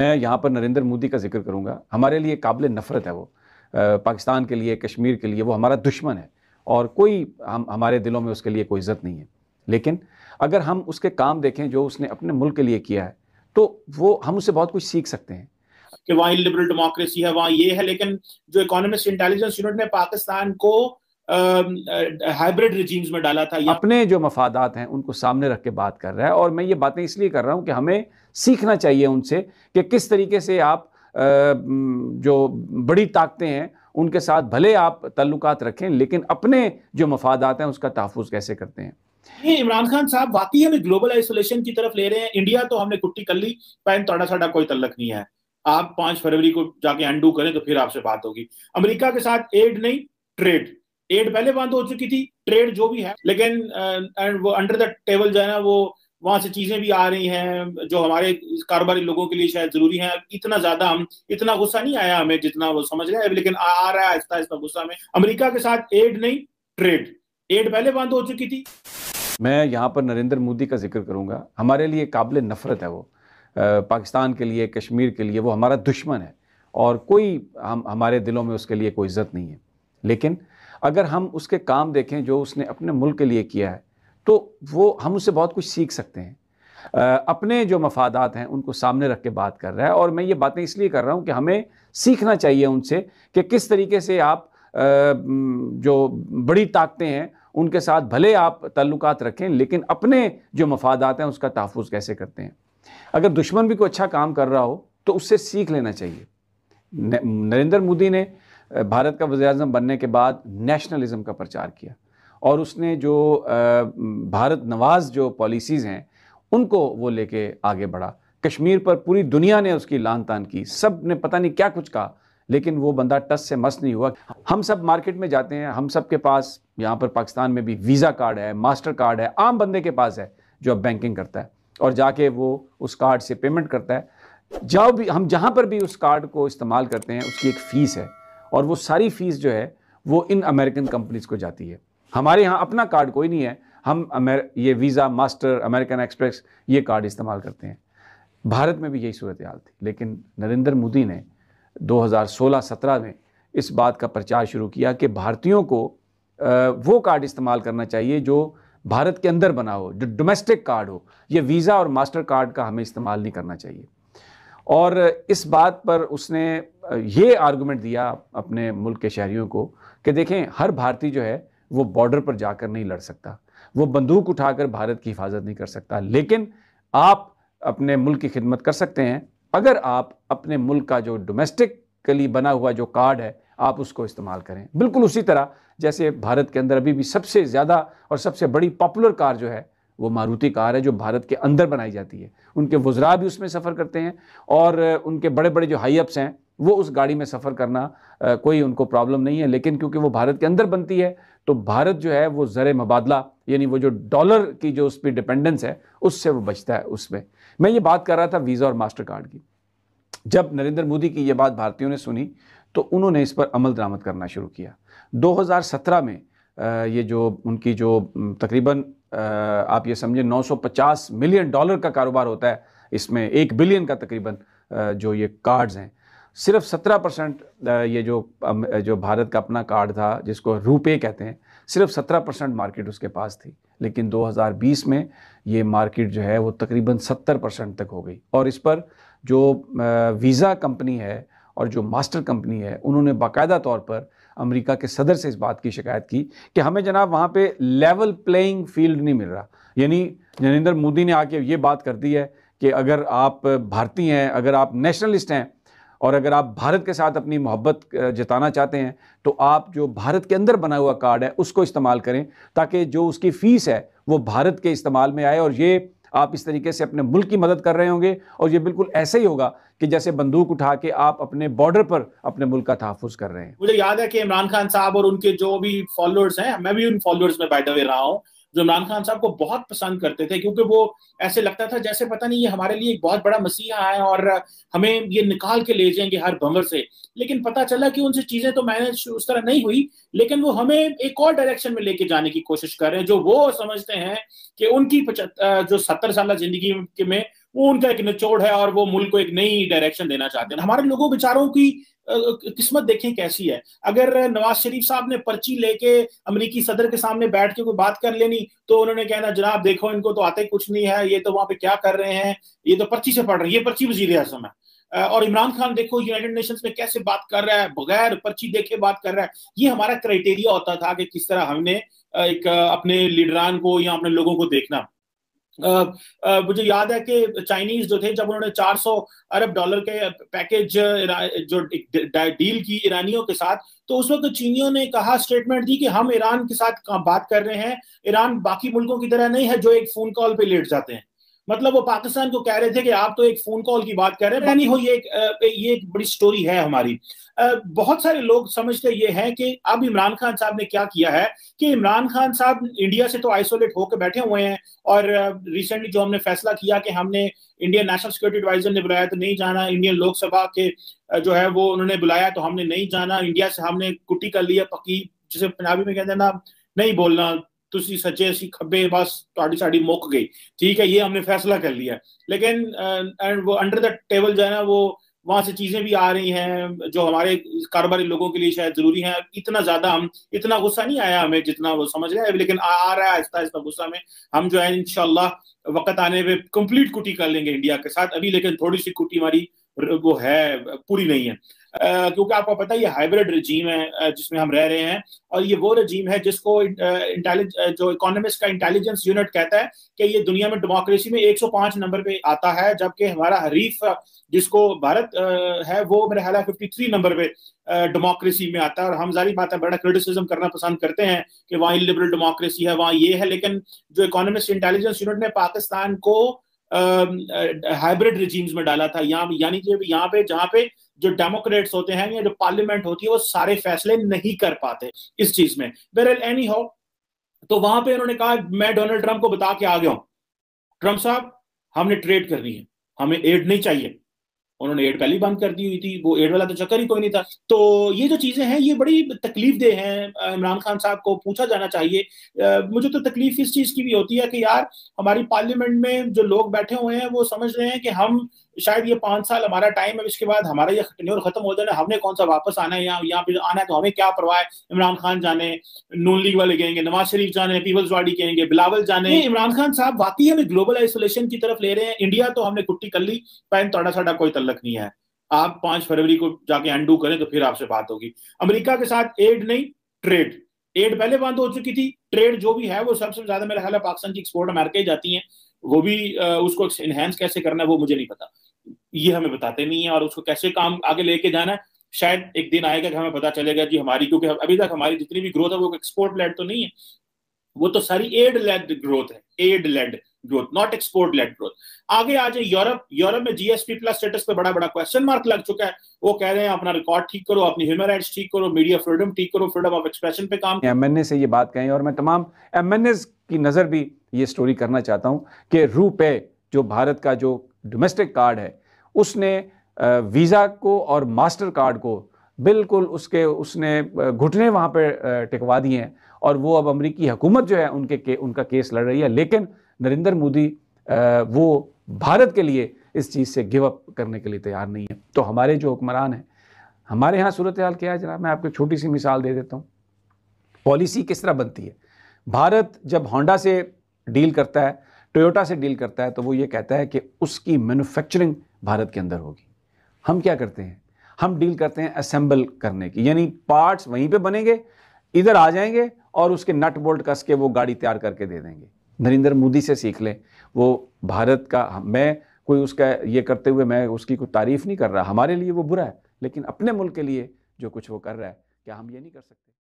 मैं यहाँ पर नरेंद्र मोदी का जिक्र करूँगा हमारे लिए काबिल नफ़रत है वो पाकिस्तान के लिए कश्मीर के लिए वो हमारा दुश्मन है और कोई हम हमारे दिलों में उसके लिए कोई इज़्ज़त नहीं है लेकिन अगर हम उसके काम देखें जो उसने अपने मुल्क के लिए किया है तो वो हम उससे बहुत कुछ सीख सकते हैं कि वहाँ लिबरल डेमोक्रेसी है वहाँ ये है लेकिन जो इकोनॉमिस्ट इंटेलिजेंस यूनिट ने पाकिस्तान को हाइब्रिड रिजीम्स में डाला था अपने जो मफादात हैं उनको सामने रख के बात कर रहा है और मैं ये बातें इसलिए कर रहा हूँ कि हमें सीखना चाहिए उनसे कि किस तरीके से आप जो बड़ी ताकतें हैं उनके साथ भले आप तल्लुक रखें लेकिन अपने जो मफादात हैं उसका तहफ़ कैसे करते हैं इमरान खान साहब वाकई हमें ग्लोबल आइसोलेशन की तरफ ले रहे हैं इंडिया तो हमने कुट्टी कर ली पैन तोड़ा साढ़ा कोई तल्लक नहीं है आप पांच फरवरी को जाके अंडू करें तो फिर आपसे बात होगी अमेरिका के साथ एड नहीं ट्रेड ट्रेड पहले बंद तो हो चुकी थी ट्रेड जो भी है लेकिन एंड uh, वो अंडर द टेबल जो है ना वो वहां से चीजें भी आ रही हैं जो हमारे कारोबारी लोगों के लिए शायद जरूरी है इतना ज्यादा हम इतना गुस्सा नहीं आया हमें जितना वो समझ रहे हैं लेकिन आ रहा है आहिस्ता आहिस्ता गुस्सा में अमेरिका के साथ एड नहीं ट्रेड एड पहले बंद तो हो चुकी थी मैं यहाँ पर नरेंद्र मोदी का जिक्र करूंगा हमारे लिए काबिल नफरत है वो पाकिस्तान के लिए कश्मीर के लिए वो हमारा दुश्मन है और कोई हम हमारे दिलों में उसके लिए कोई इज्जत नहीं है लेकिन अगर हम उसके काम देखें जो उसने अपने मुल्क के लिए किया है तो वो हम उससे बहुत कुछ सीख सकते हैं अपने जो मफादात हैं उनको सामने रख के बात कर रहा है और मैं ये बातें इसलिए कर रहा हूँ कि हमें सीखना चाहिए उनसे कि किस तरीके से आप जो बड़ी ताकतें हैं उनके साथ भले आप तल्लुक रखें लेकिन अपने जो मफादात हैं उसका तहफ़ कैसे करते हैं अगर दुश्मन भी कोई अच्छा काम कर रहा हो तो उससे सीख लेना चाहिए नरेंद्र मोदी ने भारत का वजे अजम बनने के बाद नेशनलिज़म का प्रचार किया और उसने जो भारत नवाज जो पॉलिसीज़ हैं उनको वो लेके आगे बढ़ा कश्मीर पर पूरी दुनिया ने उसकी लान तान की सब ने पता नहीं क्या कुछ कहा लेकिन वो बंदा टस से मस नहीं हुआ हम सब मार्केट में जाते हैं हम सब के पास यहाँ पर पाकिस्तान में भी वीज़ा कार्ड है मास्टर कार्ड है आम बंदे के पास है जो अब बैंकिंग करता है और जाके वो उस कार्ड से पेमेंट करता है जाओ भी हम जहाँ पर भी उस कार्ड को इस्तेमाल करते हैं उसकी एक फ़ीस है और वो सारी फीस जो है वो इन अमेरिकन कंपनीज को जाती है हमारे यहाँ अपना कार्ड कोई नहीं है हम अमेर ये वीज़ा मास्टर अमेरिकन एक्सप्रेस ये कार्ड इस्तेमाल करते हैं भारत में भी यही सूरत हाल थी लेकिन नरेंद्र मोदी ने 2016-17 में इस बात का प्रचार शुरू किया कि भारतीयों को वो कार्ड इस्तेमाल करना चाहिए जो भारत के अंदर बना हो जो डोमेस्टिक कार्ड हो ये वीज़ा और मास्टर कार्ड का हमें इस्तेमाल नहीं करना चाहिए और इस बात पर उसने ये आर्गूमेंट दिया अपने मुल्क के शहरीों को कि देखें हर भारतीय जो है वो बॉर्डर पर जाकर नहीं लड़ सकता वो बंदूक उठाकर भारत की हिफाजत नहीं कर सकता लेकिन आप अपने मुल्क की खिदमत कर सकते हैं अगर आप अपने मुल्क का जो डोमेस्टिकली बना हुआ जो कार्ड है आप उसको इस्तेमाल करें बिल्कुल उसी तरह जैसे भारत के अंदर अभी भी सबसे ज़्यादा और सबसे बड़ी पॉपुलर कार जो है वो मारुति कार है जो भारत के अंदर बनाई जाती है उनके वज्रा भी उसमें सफ़र करते हैं और उनके बड़े बड़े जो हाई अप्स हैं वो उस गाड़ी में सफ़र करना कोई उनको प्रॉब्लम नहीं है लेकिन क्योंकि वो भारत के अंदर बनती है तो भारत जो है वो ज़र मुबादला यानी वो जो डॉलर की जो उस पर डिपेंडेंस है उससे वो बचता है उसमें मैं ये बात कर रहा था वीज़ा और मास्टर कार्ड की जब नरेंद्र मोदी की ये बात भारतीयों ने सुनी तो उन्होंने इस पर अमल दरामद करना शुरू किया 2017 में ये जो उनकी जो तकरीबन आप ये समझें 950 मिलियन डॉलर का कारोबार होता है इसमें एक बिलियन का तकरीबन जो ये कार्ड्स हैं सिर्फ 17 परसेंट ये जो जो भारत का अपना कार्ड था जिसको रुपए कहते हैं सिर्फ 17 परसेंट मार्केट उसके पास थी लेकिन 2020 में ये मार्केट जो है वो तकरीबन 70 परसेंट तक हो गई और इस पर जो वीज़ा कंपनी है और जो मास्टर कंपनी है उन्होंने बाकायदा तौर पर अमेरिका के सदर से इस बात की शिकायत की कि हमें जनाब वहाँ पे लेवल प्लेइंग फील्ड नहीं मिल रहा यानी नरेंद्र मोदी ने आके ये बात कर दी है कि अगर आप भारतीय हैं अगर आप नेशनलिस्ट हैं और अगर आप भारत के साथ अपनी मोहब्बत जताना चाहते हैं तो आप जो भारत के अंदर बना हुआ कार्ड है उसको इस्तेमाल करें ताकि जो उसकी फ़ीस है वो भारत के इस्तेमाल में आए और ये आप इस तरीके से अपने मुल्क की मदद कर रहे होंगे और ये बिल्कुल ऐसे ही होगा कि जैसे बंदूक उठा के आप अपने बॉर्डर पर अपने मुल्क का तहफुज कर रहे हैं मुझे याद है कि इमरान खान साहब और उनके जो भी फॉलोअर्स हैं मैं भी उन फॉलोअर्स में बैठे हुए रहा हूँ इमरान खान साहब को बहुत पसंद करते थे क्योंकि वो ऐसे लगता था जैसे पता नहीं ये हमारे लिए एक बहुत बड़ा मसीहा है और हमें ये निकाल के ले जाएंगे हर भंवर से लेकिन पता चला कि उनसे चीजें तो मैनेज उस तरह नहीं हुई लेकिन वो हमें एक और डायरेक्शन में लेके जाने की कोशिश कर रहे हैं जो वो समझते हैं कि उनकी जो सत्तर साल जिंदगी में वो उनका एक निचोड़ है और वो मुल्क को एक नई डायरेक्शन देना चाहते हैं हमारे लोगों बेचारों की किस्मत देखें कैसी है अगर नवाज शरीफ साहब ने पर्ची लेके अमरीकी सदर के सामने बैठ के कोई बात कर लेनी तो उन्होंने कहना जनाब देखो इनको तो आते कुछ नहीं है ये तो वहां पे क्या कर रहे हैं ये तो पर्ची से पढ़ रहे हैं ये पर्ची वजीर आजम है और इमरान खान देखो यूनाइटेड नेशंस में कैसे बात कर रहा है बगैर पर्ची देखे बात कर रहा है ये हमारा क्राइटेरिया होता था कि किस तरह हमने एक अपने लीडरान को या अपने लोगों को देखना मुझे याद है कि चाइनीज जो थे जब उन्होंने 400 अरब डॉलर के पैकेज जो डील की ईरानियों के साथ तो उस वक्त चीनियों ने कहा स्टेटमेंट दी कि हम ईरान के साथ बात कर रहे हैं ईरान बाकी मुल्कों की तरह नहीं है जो एक फोन कॉल पे लेट जाते हैं मतलब वो पाकिस्तान को कह रहे थे कि आप तो एक फोन कॉल की बात कर रहे हैं हो ये एक ये एक बड़ी स्टोरी है हमारी बहुत सारे लोग समझते ये हैं कि अब इमरान खान साहब ने क्या किया है कि इमरान खान साहब इंडिया से तो आइसोलेट होकर बैठे हुए हैं और रिसेंटली जो हमने फैसला किया कि हमने इंडियन नेशनल सिक्योरिटी एडवाइजर ने बुलाया तो नहीं जाना इंडियन लोकसभा के जो है वो उन्होंने बुलाया तो हमने नहीं जाना इंडिया से हमने कुटी कर लिया पक्की जिसे पंजाबी में कहते हैं ना नहीं बोलना ਤੁਸੀਂ ਸੱਚੇ ਸੀ ਖੱਬੇ ਬਸ ਤੁਹਾਡੀ ਸਾਡੀ ਮੁੱਕ गई ठीक है ये हमने फैसला कर लिया लेकिन एंड वो अंडर द टेबल जो है ना वो वहां से चीजें भी आ रही हैं जो हमारे कारोबारी लोगों के लिए शायद जरूरी है इतना ज्यादा हम इतना गुस्सा नहीं आया हमें जितना वो समझ रहे हैं लेकिन आ रहा है आहिस्ता आहिस्ता गुस्सा में हम जो है इनशाला वक्त आने पे कंप्लीट कुटी कर लेंगे इंडिया के साथ अभी लेकिन थोड़ी सी कुटी हमारी वो है पूरी नहीं है क्योंकि आपको पता है ये हाइब्रिड रजीम है जिसमें हम रह रहे हैं और ये वो रजीम है जिसको इंटेलिज जो इकोनॉमिस्ट का इंटेलिजेंस यूनिट कहता है कि ये दुनिया में डेमोक्रेसी में 105 नंबर पे आता है जबकि हमारा हरीफ जिसको भारत है वो मेरे ख्याल है फिफ्टी नंबर पे डेमोक्रेसी में आता है और हम जारी बात है बड़ा क्रिटिसिज्म करना पसंद करते हैं कि वहाँ लिबरल डेमोक्रेसी है वहाँ ये है लेकिन जो इकोनॉमिस्ट इंटेलिजेंस यूनिट ने पाकिस्तान को हाइब्रिड रिजीम्स में डाला था यहाँ यानी कि यहाँ पे जहाँ पे जो डेमोक्रेट्स होते हैं या जो पार्लियामेंट होती है वो सारे फैसले नहीं कर पाते इस चीज में बहरल एनी हो तो वहां पे उन्होंने कहा मैं डोनाल्ड ट्रंप को बता के आ गया हूं ट्रंप साहब हमने ट्रेड करनी है हमें एड नहीं चाहिए उन्होंने एड पहले बंद कर दी हुई थी वो एड वाला तो चक्कर ही कोई नहीं था तो ये जो चीजें हैं ये बड़ी तकलीफ दे हैं इमरान खान साहब को पूछा जाना चाहिए मुझे तो तकलीफ इस चीज की भी होती है कि यार हमारी पार्लियामेंट में जो लोग बैठे हुए हैं वो समझ रहे हैं कि हम शायद ये पांच साल हमारा टाइम है इसके बाद हमारा ये टेन्योर खत्म हो जाना हमने कौन सा वापस आना है यहाँ यहाँ पे आना है तो हमें क्या परवाह है इमरान खान जाने नून लीग वाले कहेंगे नवाज शरीफ जाने पीपल्स पार्टी कहेंगे बिलावल जाने इमरान खान साहब वाकई हमें ग्लोबल आइसोलेशन की तरफ ले रहे हैं इंडिया तो हमने कुट्टी कर ली पैन तोड़ा साडा कोई तल्लक नहीं है आप पांच फरवरी को जाके अंडू करें तो फिर आपसे बात होगी अमेरिका के साथ एड नहीं ट्रेड ट्रेड पहले बंद हो चुकी थी ट्रेड जो भी है वो सबसे ज्यादा मेरा ख्याल है पाकिस्तान की एक्सपोर्ट अमेरिका ही जाती है वो भी उसको इनहेंस कैसे करना है वो मुझे नहीं पता ये हमें बताते नहीं है और उसको कैसे काम आगे लेके जाना है शायद एक दिन आएगा कि हमें पता चलेगा कि हमारी क्योंकि अभी तक हमारी जितनी भी ग्रोथ है वो एक्सपोर्ट लैड तो नहीं है वो तो सारी एड लेड ग्रोथ है aid led growth not export led growth आगे आ जाए यूरोप यूरोप में जीएसपी प्लस स्टेटस पे बड़ा बड़ा क्वेश्चन मार्क लग चुका है वो कह रहे हैं अपना रिकॉर्ड ठीक करो अपनी ह्यूमन राइट्स ठीक करो मीडिया फ्रीडम ठीक करो फ्रीडम ऑफ एक्सप्रेशन पे काम एमएनए से ये बात कहें और मैं तमाम एमएनए की नजर भी ये स्टोरी करना चाहता हूँ कि रूपे जो भारत का जो डोमेस्टिक कार्ड है उसने वीज़ा को और मास्टर कार्ड को बिल्कुल उसके उसने घुटने वहाँ पर टिकवा दिए हैं और वो अब अमरीकी हुकूमत जो है उनके के, उनका केस लड़ रही है लेकिन नरेंद्र मोदी वो भारत के लिए इस चीज़ से गिव अप करने के लिए तैयार नहीं है तो हमारे जो हुक्मरान हैं हमारे यहाँ सूरत हाल क्या है जनाब मैं आपको छोटी सी मिसाल दे देता हूँ पॉलिसी किस तरह बनती है भारत जब होंडा से डील करता है टोयोटा से डील करता है तो वो ये कहता है कि उसकी मैनुफैक्चरिंग भारत के अंदर होगी हम क्या करते हैं हम डील करते हैं असेंबल करने की यानी पार्ट्स वहीं पे बनेंगे इधर आ जाएंगे और उसके नट बोल्ट कस के वो गाड़ी तैयार करके दे देंगे नरेंद्र मोदी से सीख लें वो भारत का मैं कोई उसका ये करते हुए मैं उसकी कोई तारीफ़ नहीं कर रहा हमारे लिए वो बुरा है लेकिन अपने मुल्क के लिए जो कुछ वो कर रहा है क्या हम ये नहीं कर सकते